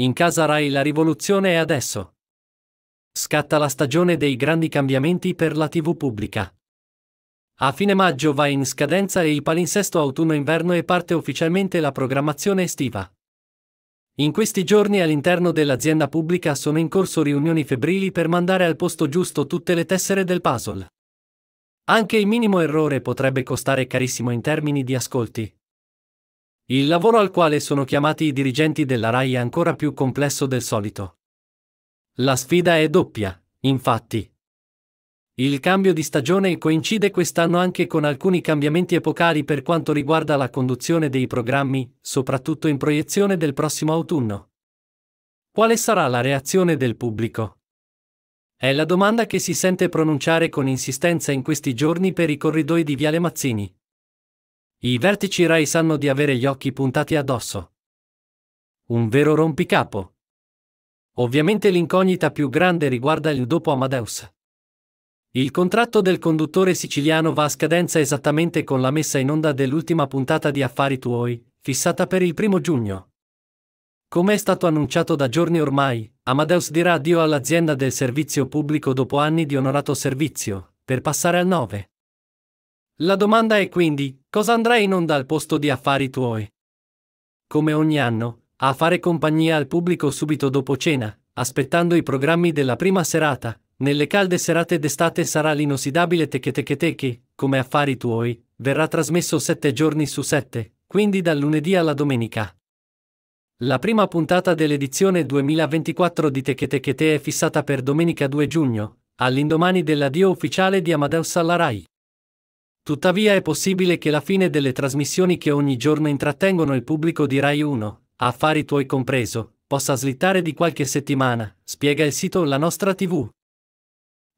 In casa Rai la rivoluzione è adesso. Scatta la stagione dei grandi cambiamenti per la TV pubblica. A fine maggio va in scadenza il palinsesto autunno-inverno e parte ufficialmente la programmazione estiva. In questi giorni all'interno dell'azienda pubblica sono in corso riunioni febbrili per mandare al posto giusto tutte le tessere del puzzle. Anche il minimo errore potrebbe costare carissimo in termini di ascolti. Il lavoro al quale sono chiamati i dirigenti della RAI è ancora più complesso del solito. La sfida è doppia, infatti. Il cambio di stagione coincide quest'anno anche con alcuni cambiamenti epocali per quanto riguarda la conduzione dei programmi, soprattutto in proiezione del prossimo autunno. Quale sarà la reazione del pubblico? È la domanda che si sente pronunciare con insistenza in questi giorni per i corridoi di Viale Mazzini. I vertici Rai sanno di avere gli occhi puntati addosso. Un vero rompicapo. Ovviamente l'incognita più grande riguarda il dopo Amadeus. Il contratto del conduttore siciliano va a scadenza esattamente con la messa in onda dell'ultima puntata di Affari Tuoi, fissata per il primo giugno. Come è stato annunciato da giorni ormai, Amadeus dirà addio all'azienda del servizio pubblico dopo anni di onorato servizio, per passare al 9. La domanda è quindi, cosa andrai in onda al posto di affari tuoi? Come ogni anno, a fare compagnia al pubblico subito dopo cena, aspettando i programmi della prima serata, nelle calde serate d'estate sarà l'inossidabile Teche Teche come affari tuoi, verrà trasmesso sette giorni su sette, quindi dal lunedì alla domenica. La prima puntata dell'edizione 2024 di Techetekete è fissata per domenica 2 giugno, all'indomani dell'addio ufficiale di Amadeus alla RAI. Tuttavia è possibile che la fine delle trasmissioni che ogni giorno intrattengono il pubblico di Rai 1, affari tuoi compreso, possa slittare di qualche settimana, spiega il sito La nostra TV.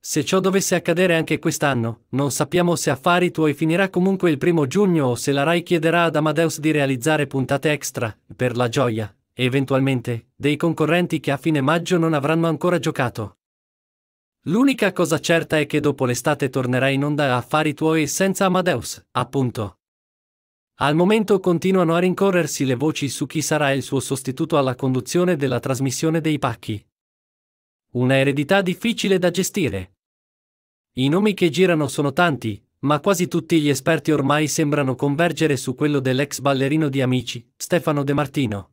Se ciò dovesse accadere anche quest'anno, non sappiamo se Affari Tuoi finirà comunque il primo giugno o se la RAI chiederà ad Amadeus di realizzare puntate extra, per la gioia, eventualmente, dei concorrenti che a fine maggio non avranno ancora giocato. L'unica cosa certa è che dopo l'estate tornerai in onda a affari tuoi senza Amadeus, appunto. Al momento continuano a rincorrersi le voci su chi sarà il suo sostituto alla conduzione della trasmissione dei pacchi. Una eredità difficile da gestire. I nomi che girano sono tanti, ma quasi tutti gli esperti ormai sembrano convergere su quello dell'ex ballerino di Amici, Stefano De Martino.